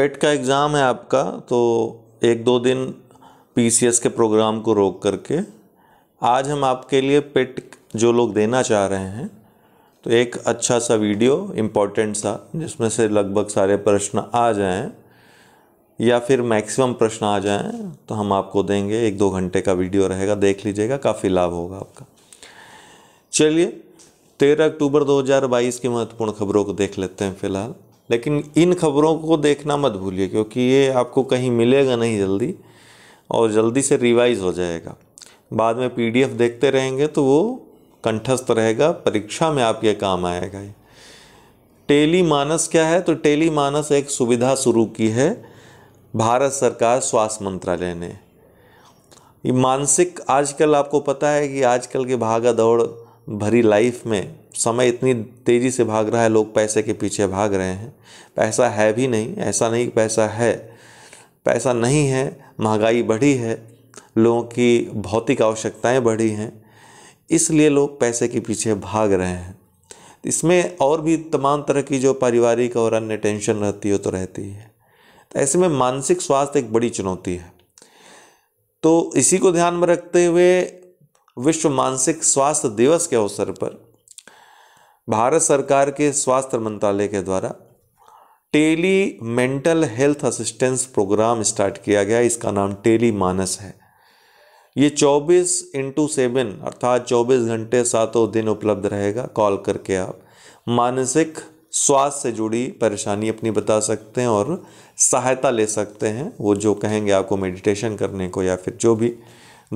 पेट का एग्ज़ाम है आपका तो एक दो दिन पीसीएस के प्रोग्राम को रोक करके आज हम आपके लिए पेट जो लोग देना चाह रहे हैं तो एक अच्छा सा वीडियो इम्पॉर्टेंट सा जिसमें से लगभग सारे प्रश्न आ जाएं या फिर मैक्सिमम प्रश्न आ जाएं तो हम आपको देंगे एक दो घंटे का वीडियो रहेगा देख लीजिएगा काफ़ी लाभ होगा आपका चलिए तेरह अक्टूबर 2022 की महत्वपूर्ण खबरों को देख लेते हैं फिलहाल लेकिन इन खबरों को देखना मत भूलिए क्योंकि ये आपको कहीं मिलेगा नहीं जल्दी और जल्दी से रिवाइज़ हो जाएगा बाद में पीडीएफ देखते रहेंगे तो वो कंठस्थ रहेगा परीक्षा में आपके काम आएगा ये टेली मानस क्या है तो टेली मानस एक सुविधा शुरू की है भारत सरकार स्वास्थ्य मंत्रालय ने ये मानसिक आजकल आपको पता है कि आजकल के भागा दौड़ भरी लाइफ में समय इतनी तेज़ी से भाग रहा है लोग पैसे के पीछे भाग रहे हैं पैसा है भी नहीं ऐसा नहीं पैसा है पैसा नहीं है महंगाई बढ़ी है लोगों की भौतिक आवश्यकताएं बढ़ी हैं इसलिए लोग पैसे के पीछे भाग रहे हैं इसमें और भी तमाम तरह की जो पारिवारिक और अन्य टेंशन रहती हो तो रहती है तो ऐसे में मानसिक स्वास्थ्य एक बड़ी चुनौती है तो इसी को ध्यान में रखते हुए विश्व मानसिक स्वास्थ्य दिवस के अवसर पर भारत सरकार के स्वास्थ्य मंत्रालय के द्वारा tele mental health assistance programme start किया गया इसका नाम टेली मानस है ये 24 इंटू सेवन अर्थात 24 घंटे सातों दिन उपलब्ध रहेगा कॉल करके आप मानसिक स्वास्थ्य से जुड़ी परेशानी अपनी बता सकते हैं और सहायता ले सकते हैं वो जो कहेंगे आपको मेडिटेशन करने को या फिर जो भी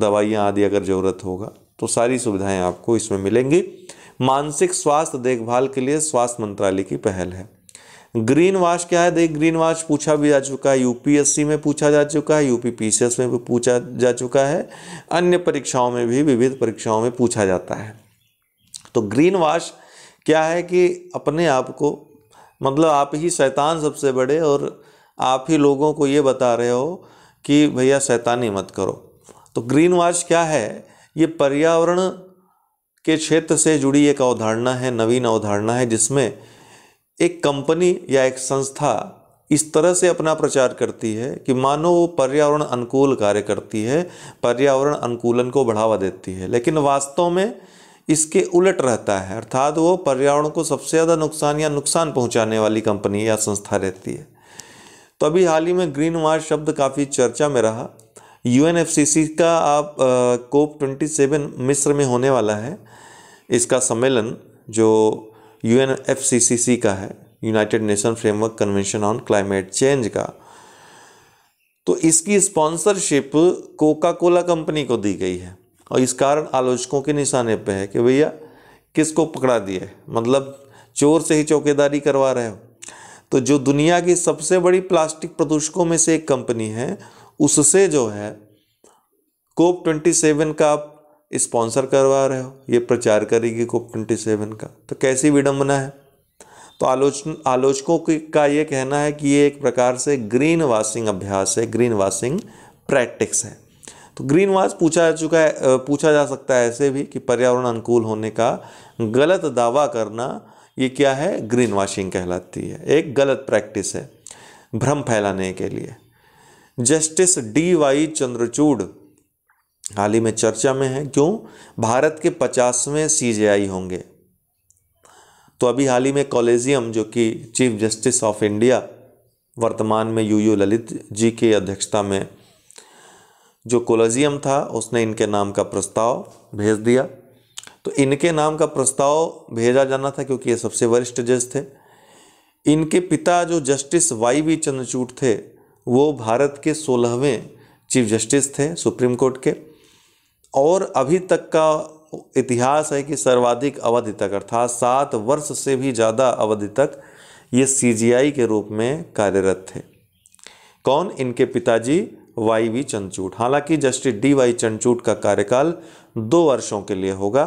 दवाइयाँ आदि अगर ज़रूरत होगा तो सारी सुविधाएं आपको इसमें मिलेंगी मानसिक स्वास्थ्य देखभाल के लिए स्वास्थ्य मंत्रालय की पहल है ग्रीन वाश क्या है देख ग्रीन वाश पूछा भी जा चुका है यूपीएससी में पूछा जा चुका है यूपी पीसीएस में भी पूछा जा चुका है अन्य परीक्षाओं में भी विविध परीक्षाओं में पूछा जाता है तो ग्रीन वाश क्या है कि अपने आप को मतलब आप ही शैतान सबसे बड़े और आप ही लोगों को ये बता रहे हो कि भैया शैतानी मत करो तो ग्रीन वॉच क्या है ये पर्यावरण के क्षेत्र से जुड़ी एक अवधारणा है नवीन अवधारणा है जिसमें एक कंपनी या एक संस्था इस तरह से अपना प्रचार करती है कि मानो वो पर्यावरण अनुकूल कार्य करती है पर्यावरण अनुकूलन को बढ़ावा देती है लेकिन वास्तव में इसके उलट रहता है अर्थात वो पर्यावरण को सबसे ज़्यादा नुकसान या नुकसान पहुंचाने वाली कंपनी या संस्था रहती है तो अभी हाल ही में ग्रीन वाश शब्द काफ़ी चर्चा में रहा यू का आप कोप ट्वेंटी सेवन मिस्र में होने वाला है इसका सम्मेलन जो यू का है United Nation framework convention on climate change का तो इसकी स्पॉन्सरशिप कोका कोला कंपनी को दी गई है और इस कारण आलोचकों के निशाने पे है कि भैया किसको पकड़ा दिया मतलब चोर से ही चौकीदारी करवा रहे हो तो जो दुनिया की सबसे बड़ी प्लास्टिक प्रदूषकों में से एक कंपनी है उससे जो है कोप ट्वेंटी सेवन का आप स्पॉन्सर करवा रहे हो ये प्रचार करेगी कोप ट्वेंटी सेवन का तो कैसी विडंबना है तो आलोच आलोचकों का ये कहना है कि ये एक प्रकार से ग्रीन वाशिंग अभ्यास है ग्रीन वाशिंग प्रैक्टिस है तो ग्रीन वाश पूछा जा चुका है पूछा जा सकता है ऐसे भी कि पर्यावरण अनुकूल होने का गलत दावा करना ये क्या है ग्रीन वाशिंग कहलाती है एक गलत प्रैक्टिस है भ्रम फैलाने के लिए जस्टिस डी वाई चंद्रचूड़ हाल ही में चर्चा में है क्यों भारत के पचासवें सीजेआई होंगे तो अभी हाल ही में कॉलेजियम जो कि चीफ जस्टिस ऑफ इंडिया वर्तमान में यू यू ललित जी की अध्यक्षता में जो कोलेजियम था उसने इनके नाम का प्रस्ताव भेज दिया तो इनके नाम का प्रस्ताव भेजा जाना था क्योंकि ये सबसे वरिष्ठ जज थे इनके पिता जो जस्टिस वाई वी चंद्रचूड थे वो भारत के सोलहवें चीफ जस्टिस थे सुप्रीम कोर्ट के और अभी तक का इतिहास है कि सर्वाधिक अवधि तक अर्थात सात वर्ष से भी ज़्यादा अवधि तक ये सीजीआई के रूप में कार्यरत थे कौन इनके पिताजी वाई वी चंदचूट हालांकि जस्टिस डी वाई चंदचूट का कार्यकाल दो वर्षों के लिए होगा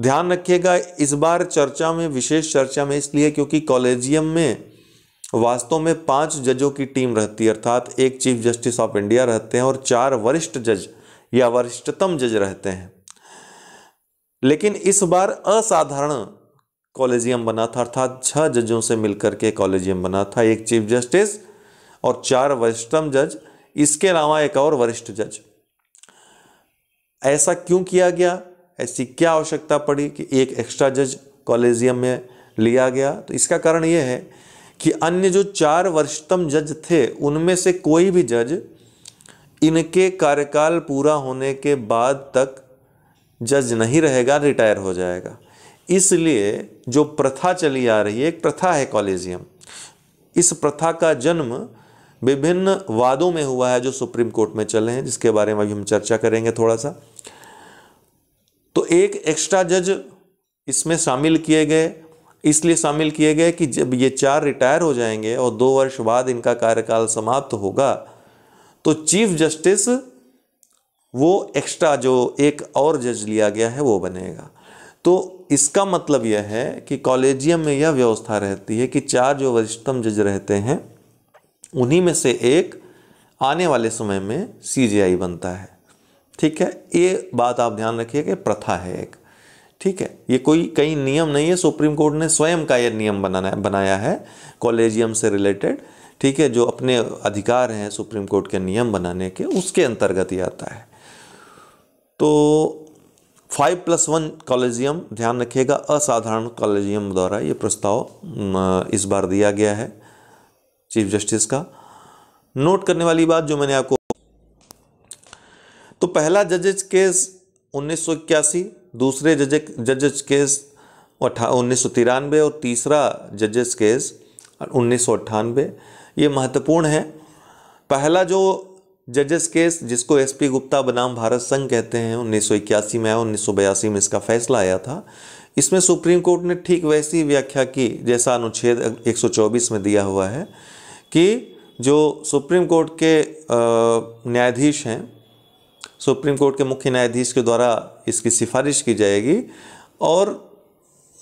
ध्यान रखिएगा इस बार चर्चा में विशेष चर्चा में इसलिए क्योंकि कॉलेजियम में वास्तव में पांच जजों की टीम रहती है अर्थात एक चीफ जस्टिस ऑफ इंडिया रहते हैं और चार वरिष्ठ जज या वरिष्ठतम जज रहते हैं लेकिन इस बार असाधारण कॉलेजियम बना था अर्थात छह जजों से मिलकर के कॉलेजियम बना था एक चीफ जस्टिस और चार वरिष्ठतम जज इसके अलावा एक और वरिष्ठ जज ऐसा क्यों किया गया ऐसी क्या आवश्यकता पड़ी कि एक एक्स्ट्रा जज कॉलेजियम में लिया गया तो इसका कारण यह है कि अन्य जो चार वर्षतम जज थे उनमें से कोई भी जज इनके कार्यकाल पूरा होने के बाद तक जज नहीं रहेगा रिटायर हो जाएगा इसलिए जो प्रथा चली आ रही है एक प्रथा है कॉलेजियम इस प्रथा का जन्म विभिन्न वादों में हुआ है जो सुप्रीम कोर्ट में चले हैं जिसके बारे में अभी हम चर्चा करेंगे थोड़ा सा तो एक एक्स्ट्रा जज इसमें शामिल किए गए इसलिए शामिल किए गए कि जब ये चार रिटायर हो जाएंगे और दो वर्ष बाद इनका कार्यकाल समाप्त होगा तो चीफ जस्टिस वो एक्स्ट्रा जो एक और जज लिया गया है वो बनेगा तो इसका मतलब यह है कि कॉलेजियम में यह व्यवस्था रहती है कि चार जो वरिष्ठतम जज रहते हैं उन्हीं में से एक आने वाले समय में सीजीआई बनता है ठीक है ये बात आप ध्यान रखिए कि प्रथा है एक ठीक है ये कोई कई नियम नहीं है सुप्रीम कोर्ट ने स्वयं का यह नियम बनाना बनाया है कॉलेजियम से रिलेटेड ठीक है जो अपने अधिकार हैं सुप्रीम कोर्ट के नियम बनाने के उसके अंतर्गत ही आता है तो फाइव प्लस वन कॉलेजियम ध्यान रखिएगा असाधारण कॉलेजियम द्वारा ये प्रस्ताव इस बार दिया गया है चीफ जस्टिस का नोट करने वाली बात जो मैंने आपको तो पहला जजेज केस उन्नीस दूसरे जज जजेस केस अठा उन्नीस और तीसरा जजेस केस उन्नीस ये महत्वपूर्ण है पहला जो जजेस केस जिसको एसपी गुप्ता बनाम भारत संघ कहते हैं उन्नीस में आया उन्नीस में इसका फैसला आया था इसमें सुप्रीम कोर्ट ने ठीक वैसी व्याख्या की जैसा अनुच्छेद 124 में दिया हुआ है कि जो सुप्रीम कोर्ट के न्यायाधीश हैं सुप्रीम कोर्ट के मुख्य न्यायाधीश के द्वारा इसकी सिफारिश की जाएगी और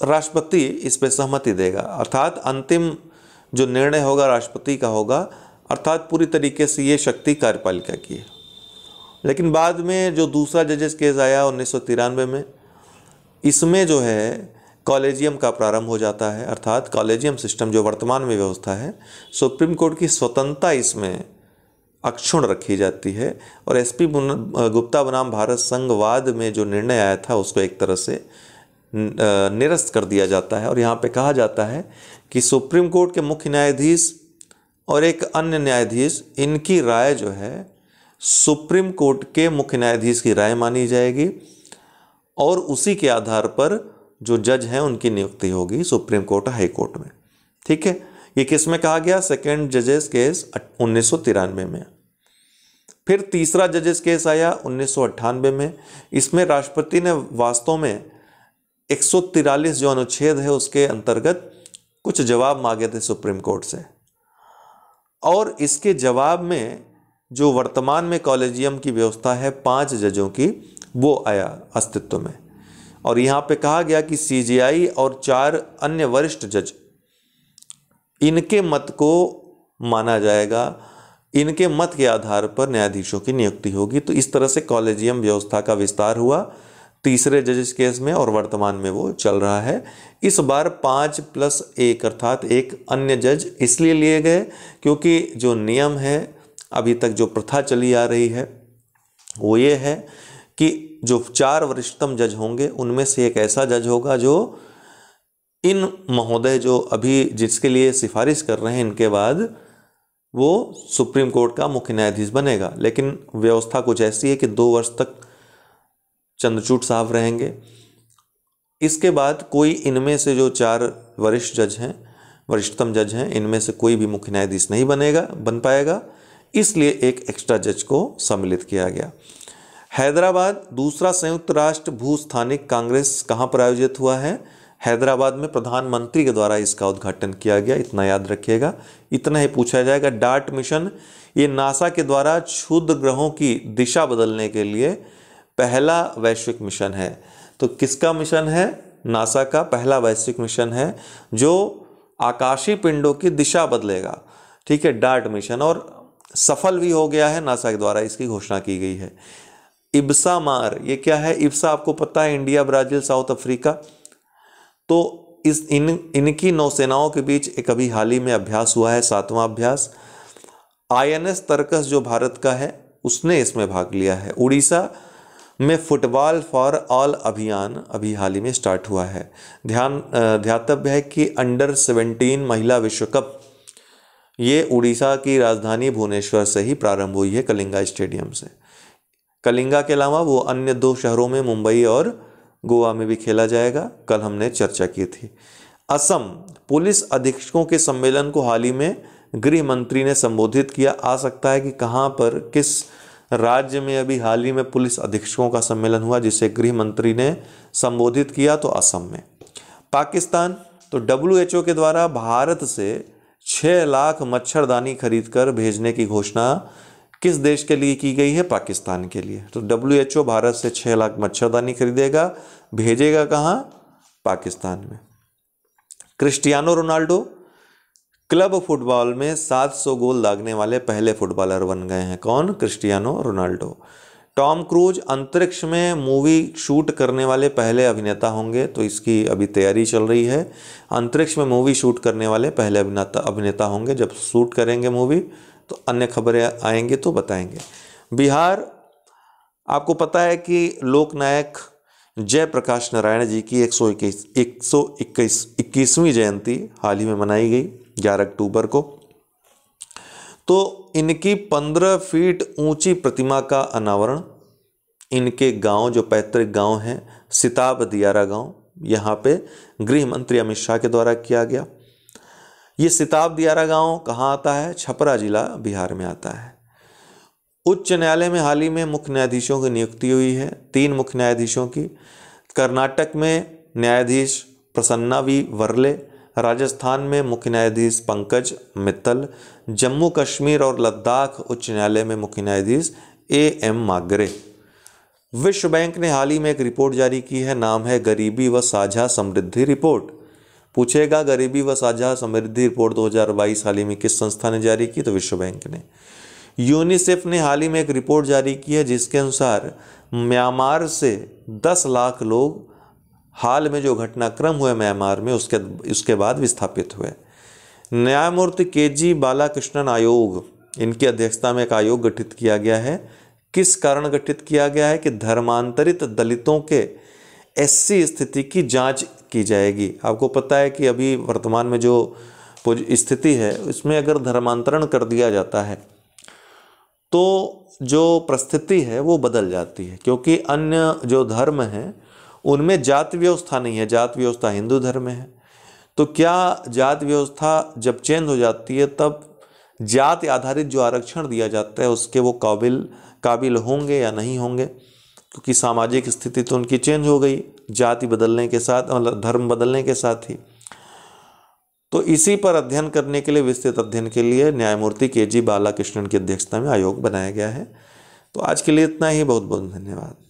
राष्ट्रपति इस पर सहमति देगा अर्थात अंतिम जो निर्णय होगा राष्ट्रपति का होगा अर्थात पूरी तरीके से ये शक्ति कार्यपालिका की है लेकिन बाद में जो दूसरा जजेस केस आया उन्नीस में इसमें जो है कॉलेजियम का प्रारंभ हो जाता है अर्थात कॉलेजियम सिस्टम जो वर्तमान में व्यवस्था है सुप्रीम कोर्ट की स्वतंत्रता इसमें अक्षुण रखी जाती है और एसपी गुप्ता बनाम भारत संघवाद में जो निर्णय आया था उसको एक तरह से निरस्त कर दिया जाता है और यहाँ पे कहा जाता है कि सुप्रीम कोर्ट के मुख्य न्यायाधीश और एक अन्य न्यायाधीश इनकी राय जो है सुप्रीम कोर्ट के मुख्य न्यायाधीश की राय मानी जाएगी और उसी के आधार पर जो जज हैं उनकी नियुक्ति होगी सुप्रीम कोर्ट हाई कोर्ट में ठीक है ये किस में कहा गया सेकेंड जजेस केस उन्नीस में फिर तीसरा जजेस केस आया उन्नीस में इसमें राष्ट्रपति ने वास्तव में एक जो अनुच्छेद है उसके अंतर्गत कुछ जवाब मांगे थे सुप्रीम कोर्ट से और इसके जवाब में जो वर्तमान में कॉलेजियम की व्यवस्था है पांच जजों की वो आया अस्तित्व में और यहाँ पे कहा गया कि सीजीआई और चार अन्य वरिष्ठ जज इनके मत को माना जाएगा इनके मत के आधार पर न्यायाधीशों की नियुक्ति होगी तो इस तरह से कॉलेजियम व्यवस्था का विस्तार हुआ तीसरे जजेस केस में और वर्तमान में वो चल रहा है इस बार पाँच प्लस एक अर्थात एक अन्य जज इसलिए लिए गए क्योंकि जो नियम है अभी तक जो प्रथा चली आ रही है वो ये है कि जो चार वरिष्ठतम जज होंगे उनमें से एक ऐसा जज होगा जो इन महोदय जो अभी जिसके लिए सिफारिश कर रहे हैं इनके बाद वो सुप्रीम कोर्ट का मुख्य न्यायाधीश बनेगा लेकिन व्यवस्था कुछ ऐसी है कि दो वर्ष तक चंद्रचूड़ साहब रहेंगे इसके बाद कोई इनमें से जो चार वरिष्ठ जज हैं वरिष्ठतम जज हैं इनमें से कोई भी मुख्य न्यायाधीश नहीं बनेगा बन पाएगा इसलिए एक एक्स्ट्रा जज को सम्मिलित किया गया हैदराबाद दूसरा संयुक्त राष्ट्र भूस्थानिक कांग्रेस कहाँ पर आयोजित हुआ है हैदराबाद में प्रधानमंत्री के द्वारा इसका उद्घाटन किया गया इतना याद रखिएगा इतना ही पूछा जाएगा डार्ट मिशन ये नासा के द्वारा क्षुद्र ग्रहों की दिशा बदलने के लिए पहला वैश्विक मिशन है तो किसका मिशन है नासा का पहला वैश्विक मिशन है जो आकाशीय पिंडों की दिशा बदलेगा ठीक है डार्ट मिशन और सफल भी हो गया है नासा के द्वारा इसकी घोषणा की गई है इब्सा मार ये क्या है इब्सा आपको पता है इंडिया ब्राज़ील साउथ अफ्रीका तो इस इन इनकी नौसेनाओं के बीच एक अभी हाल ही में अभ्यास हुआ है सातवां अभ्यास आईएनएस तर्कस जो भारत का है उसने इसमें भाग लिया है उड़ीसा में फुटबॉल फॉर ऑल अभियान अभी हाल ही में स्टार्ट हुआ है ध्यान ध्यातव्य है कि अंडर सेवनटीन महिला विश्व कप ये उड़ीसा की राजधानी भुवनेश्वर से ही प्रारंभ हुई है कलिंगा स्टेडियम से कलिंगा के अलावा वो अन्य दो शहरों में मुंबई और गोवा में भी खेला जाएगा कल हमने चर्चा की थी असम पुलिस अधीक्षकों के सम्मेलन को हाल ही में गृह मंत्री ने संबोधित किया आ सकता है कि कहाँ पर किस राज्य में अभी हाल ही में पुलिस अधीक्षकों का सम्मेलन हुआ जिसे गृह मंत्री ने संबोधित किया तो असम में पाकिस्तान तो डब्ल्यू के द्वारा भारत से छः लाख मच्छरदानी खरीदकर भेजने की घोषणा किस देश के लिए की गई है पाकिस्तान के लिए तो डब्ल्यू भारत से छः लाख मच्छरदानी खरीदेगा भेजेगा कहाँ पाकिस्तान में क्रिस्टियानो रोनाल्डो क्लब फुटबॉल में 700 गोल दागने वाले पहले फुटबॉलर बन गए हैं कौन क्रिस्टियानो रोनाल्डो टॉम क्रूज अंतरिक्ष में मूवी शूट करने वाले पहले अभिनेता होंगे तो इसकी अभी तैयारी चल रही है अंतरिक्ष में मूवी शूट करने वाले पहले अभिनेता अभिनेता होंगे जब शूट करेंगे मूवी तो अन्य खबरें आएंगे तो बताएंगे बिहार आपको पता है कि लोकनायक जयप्रकाश नारायण जी की एक सौ इक्कीस एक सौ इक्कीस इक्कीसवीं जयंती हाल ही में मनाई गई ग्यारह अक्टूबर को तो इनकी पंद्रह फीट ऊंची प्रतिमा का अनावरण इनके गांव जो पैतृक गांव हैं सिताब दियारा गांव यहाँ पे गृह मंत्री अमित शाह के द्वारा किया गया ये सिताब दियारा गांव कहाँ आता है छपरा जिला बिहार में आता है उच्च न्यायालय में हाल ही में मुख्य न्यायाधीशों की नियुक्ति हुई है तीन मुख्य न्यायाधीशों की कर्नाटक में न्यायाधीश प्रसन्ना वी वर्ले राजस्थान में मुख्य न्यायाधीश पंकज मित्तल जम्मू कश्मीर और लद्दाख उच्च न्यायालय में मुख्य न्यायाधीश ए एम मागरे विश्व बैंक ने हाल ही में एक रिपोर्ट जारी की है नाम है गरीबी व साझा समृद्धि रिपोर्ट पूछेगा गरीबी व साझा समृद्धि रिपोर्ट 2022 हाल ही में किस संस्था ने जारी की तो विश्व बैंक ने यूनिसेफ ने हाल ही में एक रिपोर्ट जारी की है जिसके अनुसार म्यांमार से 10 लाख लोग हाल में जो घटनाक्रम हुए म्यांमार में उसके उसके बाद विस्थापित हुए न्यायमूर्ति के जी बालाकृष्णन आयोग इनकी अध्यक्षता में एक आयोग गठित किया गया है किस कारण गठित किया गया है कि धर्मांतरित दलितों के ऐसी स्थिति की जांच की जाएगी आपको पता है कि अभी वर्तमान में जो स्थिति है उसमें अगर धर्मांतरण कर दिया जाता है तो जो परिस्थिति है वो बदल जाती है क्योंकि अन्य जो धर्म हैं उनमें जात व्यवस्था नहीं है जात व्यवस्था हिंदू धर्म में है तो क्या जात व्यवस्था जब चेंज हो जाती है तब जात आधारित जो आरक्षण दिया जाता है उसके वो काबिल काबिल होंगे या नहीं होंगे क्योंकि सामाजिक स्थिति तो उनकी चेंज हो गई जाति बदलने के साथ मतलब धर्म बदलने के साथ ही तो इसी पर अध्ययन करने के लिए विस्तृत अध्ययन के लिए न्यायमूर्ति के जी बालाकृष्णन की अध्यक्षता में आयोग बनाया गया है तो आज के लिए इतना ही बहुत बहुत धन्यवाद